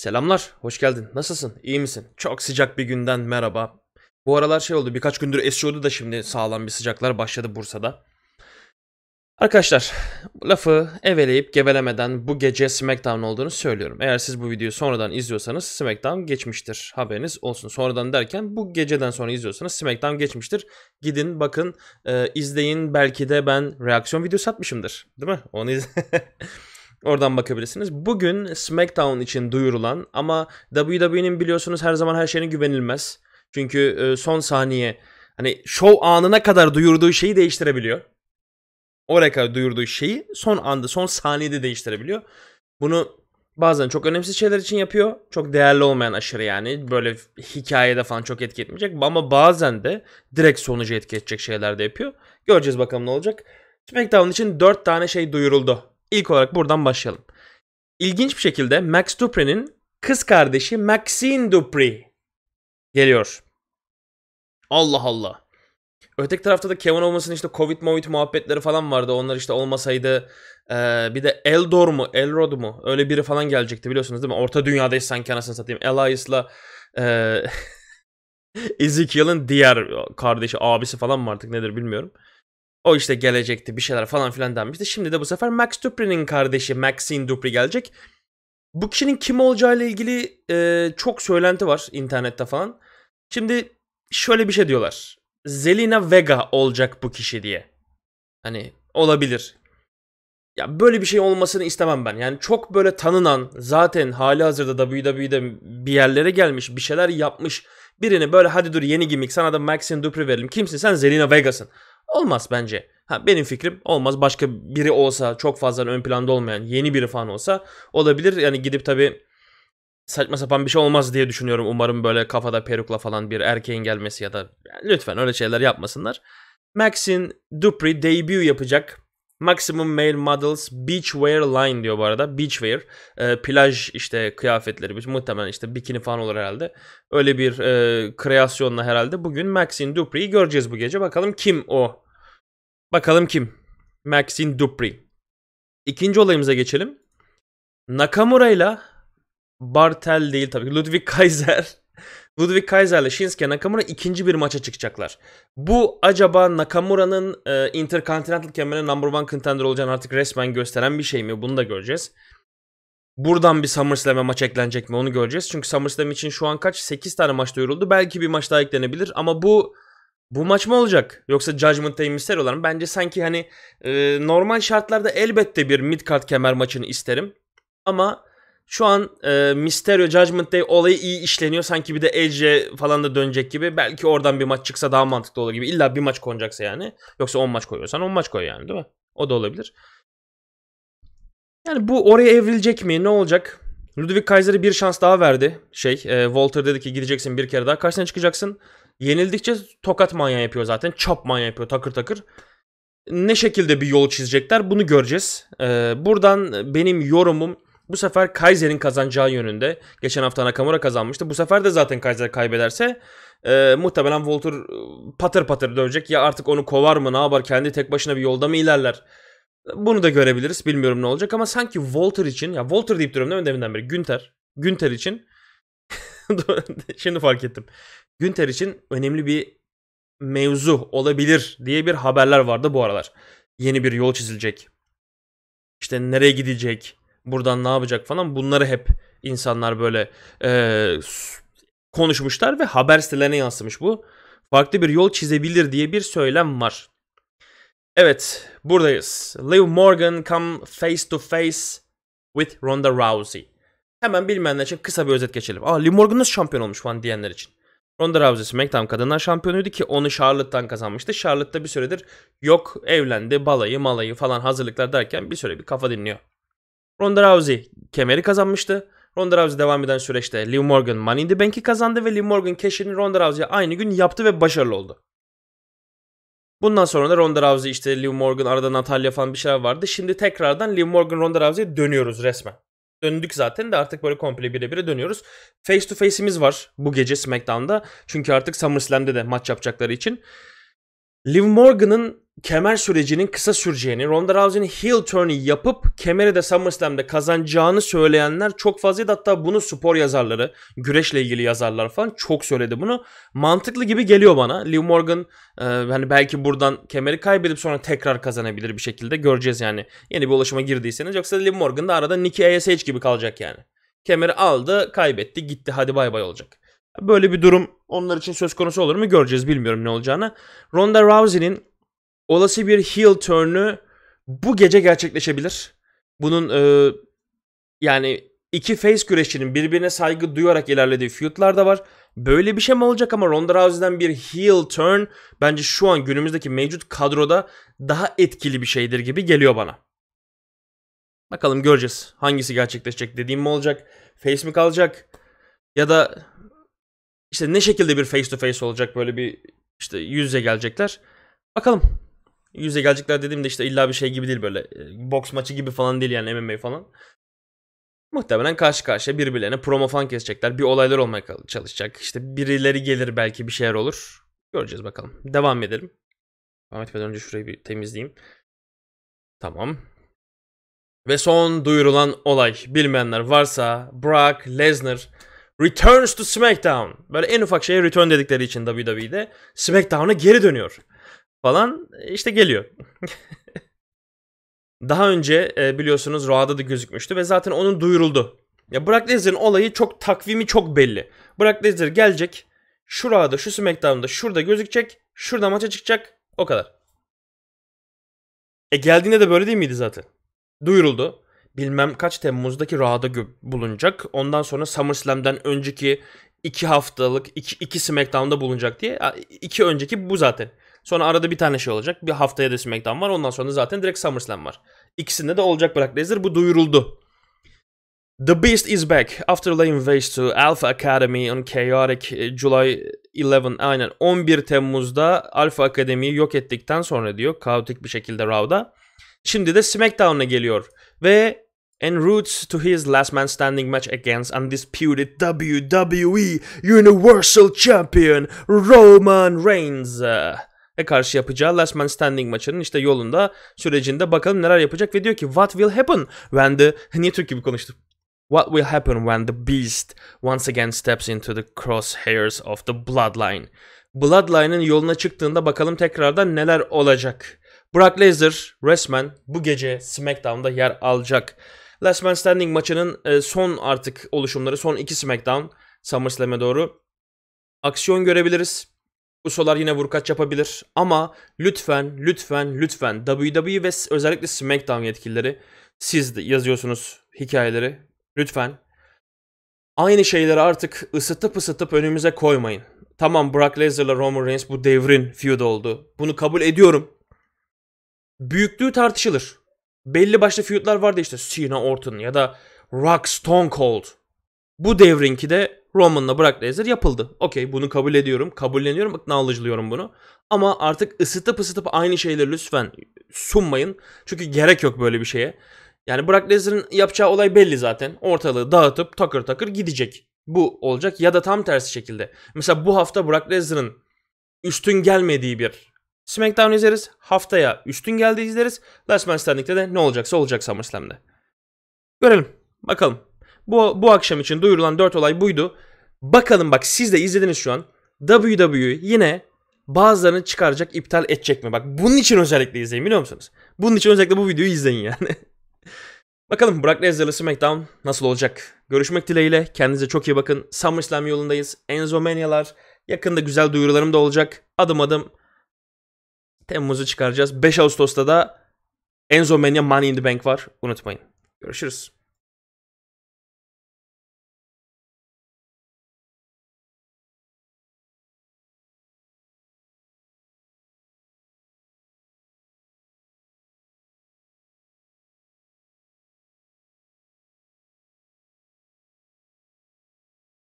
Selamlar, hoş geldin. Nasılsın? İyi misin? Çok sıcak bir günden merhaba. Bu aralar şey oldu, birkaç gündür esiyordu da şimdi sağlam bir sıcaklar başladı Bursa'da. Arkadaşlar, lafı eveleyip gevelemeden bu gece SmackDown olduğunu söylüyorum. Eğer siz bu videoyu sonradan izliyorsanız SmackDown geçmiştir. Haberiniz olsun. Sonradan derken bu geceden sonra izliyorsanız SmackDown geçmiştir. Gidin bakın, e, izleyin. Belki de ben reaksiyon videosu atmışımdır. Değil mi? Onu izle. Oradan bakabilirsiniz. Bugün SmackDown için duyurulan ama WWE'nin biliyorsunuz her zaman her şeyine güvenilmez. Çünkü e, son saniye hani show anına kadar duyurduğu şeyi değiştirebiliyor. Oraya kadar duyurduğu şeyi son anda, son saniyede değiştirebiliyor. Bunu bazen çok önemsiz şeyler için yapıyor. Çok değerli olmayan aşırı yani. Böyle hikayede falan çok etki etmeyecek. Ama bazen de direkt sonucu etki edecek şeyler de yapıyor. Göreceğiz bakalım ne olacak. SmackDown için 4 tane şey duyuruldu. İlk olarak buradan başlayalım. İlginç bir şekilde Max Dupree'nin kız kardeşi Maxine Dupree geliyor. Allah Allah. Öteki tarafta da Kevin Owens'ın işte Covid Movid muhabbetleri falan vardı. Onlar işte olmasaydı ee, bir de Eldor mu Elrod mu öyle biri falan gelecekti biliyorsunuz değil mi? Orta dünyadayız sanki anasını satayım. Elias'la ee, Ezekiel'in diğer kardeşi abisi falan mı artık nedir bilmiyorum. O işte gelecekti bir şeyler falan filan denmişti. Şimdi de bu sefer Max Dupri'nin kardeşi Maxine Dupri gelecek. Bu kişinin kim olacağıyla ilgili e, çok söylenti var internette falan. Şimdi şöyle bir şey diyorlar. Zelina Vega olacak bu kişi diye. Hani olabilir. Ya böyle bir şey olmasını istemem ben. Yani çok böyle tanınan, zaten hali hazırda WWE'de bir yerlere gelmiş, bir şeyler yapmış birini böyle hadi dur yeni gimmick sana da Maxine Dupri verelim. Kimsin sen? Zelina Vegas'ın. Olmaz bence. Ha, benim fikrim olmaz. Başka biri olsa çok fazla ön planda olmayan yeni biri falan olsa olabilir. Yani gidip tabi saçma sapan bir şey olmaz diye düşünüyorum. Umarım böyle kafada perukla falan bir erkeğin gelmesi ya da yani lütfen öyle şeyler yapmasınlar. Max'in Dupree debut yapacak. Maximum Male Models Beachwear Line diyor bu arada. Beachwear. E, ee, plaj işte kıyafetleri. Muhtemelen işte bikini falan olur herhalde. Öyle bir e, kreasyonla herhalde. Bugün Maxine Dupree'yi göreceğiz bu gece. Bakalım kim o? Bakalım kim? Maxine Dupree. İkinci olayımıza geçelim. Nakamura ile Bartel değil tabii ki Ludwig Kaiser Ludwig Kaiser ile Shinsuke Nakamura ikinci bir maça çıkacaklar. Bu acaba Nakamura'nın e, Intercontinental kemerine number one contender olacağını artık resmen gösteren bir şey mi? Bunu da göreceğiz. Buradan bir SummerSlam'e maç eklenecek mi onu göreceğiz. Çünkü SummerSlam için şu an kaç? 8 tane maç duyuruldu. Belki bir maç daha eklenebilir ama bu bu maç mı olacak? Yoksa Judgment Day Mysterio'lar mı? Bence sanki hani e, normal şartlarda elbette bir mid card kemer maçını isterim. Ama şu an e, Mysterio Judgment Day olayı iyi işleniyor. Sanki bir de Edge falan da dönecek gibi. Belki oradan bir maç çıksa daha mantıklı olur gibi. İlla bir maç konacaksa yani. Yoksa 10 maç koyuyorsan 10 maç koy yani değil mi? O da olabilir. Yani bu oraya evrilecek mi? Ne olacak? Ludwig Kaiser'e bir şans daha verdi. Şey, e, Walter dedi ki gideceksin bir kere daha karşısına çıkacaksın. Yenildikçe tokat manya yapıyor zaten. Çap manya yapıyor takır takır. Ne şekilde bir yol çizecekler bunu göreceğiz. E, buradan benim yorumum bu sefer Kaiser'in kazanacağı yönünde. Geçen hafta Nakamura kazanmıştı. Bu sefer de zaten Kaiser kaybederse e, muhtemelen Walter e, patır patır dönecek Ya artık onu kovar mı ne yapar kendi tek başına bir yolda mı ilerler? Bunu da görebiliriz. Bilmiyorum ne olacak ama sanki Walter için ya Walter deyip duruyorum değil mi deminden beri? Günter. Günter için şimdi fark ettim. Günter için önemli bir mevzu olabilir diye bir haberler vardı bu aralar. Yeni bir yol çizilecek. İşte nereye gidecek? buradan ne yapacak falan bunları hep insanlar böyle e, konuşmuşlar ve haber sitelerine yansımış bu. Farklı bir yol çizebilir diye bir söylem var. Evet buradayız. Liv Morgan come face to face with Ronda Rousey. Hemen bilmeyenler için kısa bir özet geçelim. Aa Liv Morgan nasıl şampiyon olmuş falan diyenler için. Ronda Rousey SmackDown kadınlar şampiyonuydu ki onu Charlotte'tan kazanmıştı. Charlotte da bir süredir yok evlendi balayı malayı falan hazırlıklar derken bir süre bir kafa dinliyor. Ronda Rousey kemeri kazanmıştı. Ronda Rousey devam eden süreçte Liv Morgan Money in the Bank'i kazandı ve Liv Morgan cash'ini Ronda Rousey'e aynı gün yaptı ve başarılı oldu. Bundan sonra da Ronda Rousey işte Liv Morgan arada Natalya falan bir şeyler vardı. Şimdi tekrardan Liv Morgan Ronda Rousey'e dönüyoruz resmen. Döndük zaten de artık böyle komple bire dönüyoruz. Face to face'imiz var bu gece SmackDown'da. Çünkü artık SummerSlam'de de maç yapacakları için. Liv Morgan'ın kemer sürecinin kısa süreceğini, Ronda Rousey'nin heel turn'i yapıp kemeri de SummerSlam'de kazanacağını söyleyenler çok fazlaydı. Hatta bunu spor yazarları, güreşle ilgili yazarlar falan çok söyledi bunu. Mantıklı gibi geliyor bana. Liv Morgan e, hani belki buradan kemeri kaybedip sonra tekrar kazanabilir bir şekilde. Göreceğiz yani. Yeni bir ulaşıma girdiyseniz. Yoksa Liv Morgan da arada Nikki ASH gibi kalacak yani. Kemeri aldı, kaybetti, gitti. Hadi bay bay olacak. Böyle bir durum onlar için söz konusu olur mu göreceğiz bilmiyorum ne olacağını. Ronda Rousey'nin olası bir heel turn'ü bu gece gerçekleşebilir. Bunun e, yani iki face güreşçinin birbirine saygı duyarak ilerlediği feud'lar da var. Böyle bir şey mi olacak ama Ronda Rousey'den bir heel turn bence şu an günümüzdeki mevcut kadroda daha etkili bir şeydir gibi geliyor bana. Bakalım göreceğiz. Hangisi gerçekleşecek? Dediğim mi olacak? Face mi kalacak? Ya da işte ne şekilde bir face to face olacak böyle bir işte yüz yüze gelecekler. Bakalım. Yüze gelecekler dediğimde işte illa bir şey gibi değil böyle. E, boks maçı gibi falan değil yani MMA falan. Muhtemelen karşı karşıya birbirlerine promo falan kesecekler. Bir olaylar olmaya çalışacak. İşte birileri gelir belki bir şeyler olur. Göreceğiz bakalım. Devam edelim. Devam etmeden önce şurayı bir temizleyeyim. Tamam. Ve son duyurulan olay bilmeyenler varsa Brock Lesnar returns to SmackDown. Böyle en ufak şeye return dedikleri için WWE'de SmackDown'a geri dönüyor falan e, işte geliyor. Daha önce e, biliyorsunuz Roa'da da gözükmüştü ve zaten onun duyuruldu. Ya Brock Lesnar'ın olayı çok takvimi çok belli. Brock Lesnar gelecek. Şu Roa'da, şu SmackDown'da, şurada gözükecek. Şurada maça çıkacak. O kadar. E geldiğinde de böyle değil miydi zaten? Duyuruldu. Bilmem kaç Temmuz'daki Roa'da bulunacak. Ondan sonra SummerSlam'den önceki iki haftalık iki SmackDown'da bulunacak diye. iki önceki bu zaten. Sonra arada bir tane şey olacak. Bir haftaya da SmackDown var. Ondan sonra da zaten direkt SummerSlam var. İkisinde de olacak Brock Lesnar. Bu duyuruldu. The Beast is back. After laying waste to Alpha Academy on chaotic eh, July 11. Aynen 11 Temmuz'da Alpha Academy'yi yok ettikten sonra diyor. Kaotik bir şekilde Raw'da. Şimdi de SmackDown'a geliyor. Ve en route to his last man standing match against undisputed WWE Universal Champion Roman Reigns. E, karşı yapacağı Last Man Standing maçının işte yolunda sürecinde bakalım neler yapacak ve diyor ki what will happen when the niye Türk gibi konuştum What will happen when the beast once again steps into the crosshairs of the bloodline? Bloodline'ın yoluna çıktığında bakalım tekrardan neler olacak. Brock Lesnar resmen bu gece SmackDown'da yer alacak. Last Man Standing maçının e, son artık oluşumları, son iki SmackDown SummerSlam'e doğru aksiyon görebiliriz. Usolar yine vurkaç yapabilir ama lütfen lütfen lütfen WWE ve özellikle SmackDown yetkilileri siz de yazıyorsunuz hikayeleri lütfen. Aynı şeyleri artık ısıtıp ısıtıp önümüze koymayın. Tamam Brock Lesnar'la Roman Reigns bu devrin feud oldu. Bunu kabul ediyorum. Büyüklüğü tartışılır. Belli başlı feudlar vardı işte Cena Orton ya da Rock Stone Cold. Bu devrinki de Roman'la Brock Lesnar yapıldı. Okey bunu kabul ediyorum. Kabulleniyorum. Acknowledge'lıyorum bunu. Ama artık ısıtıp ısıtıp aynı şeyleri lütfen sunmayın. Çünkü gerek yok böyle bir şeye. Yani Brock Lesnar'ın yapacağı olay belli zaten. Ortalığı dağıtıp takır takır gidecek. Bu olacak ya da tam tersi şekilde. Mesela bu hafta Brock Lesnar'ın üstün gelmediği bir SmackDown izleriz. Haftaya üstün geldiği izleriz. Last Man Standing'de de ne olacaksa olacak SummerSlam'de. Görelim. Bakalım. Bu, bu akşam için duyurulan 4 olay buydu. Bakalım bak siz de izlediniz şu an. WWE yine bazılarını çıkaracak, iptal edecek mi? Bak bunun için özellikle izleyin biliyor musunuz? Bunun için özellikle bu videoyu izleyin yani. Bakalım Brock Lesnar'la SmackDown nasıl olacak? Görüşmek dileğiyle. Kendinize çok iyi bakın. SummerSlam yolundayız. Enzo Mania'lar. Yakında güzel duyurularım da olacak. Adım adım Temmuz'u çıkaracağız. 5 Ağustos'ta da Enzo Mania Money in the Bank var. Unutmayın. Görüşürüz.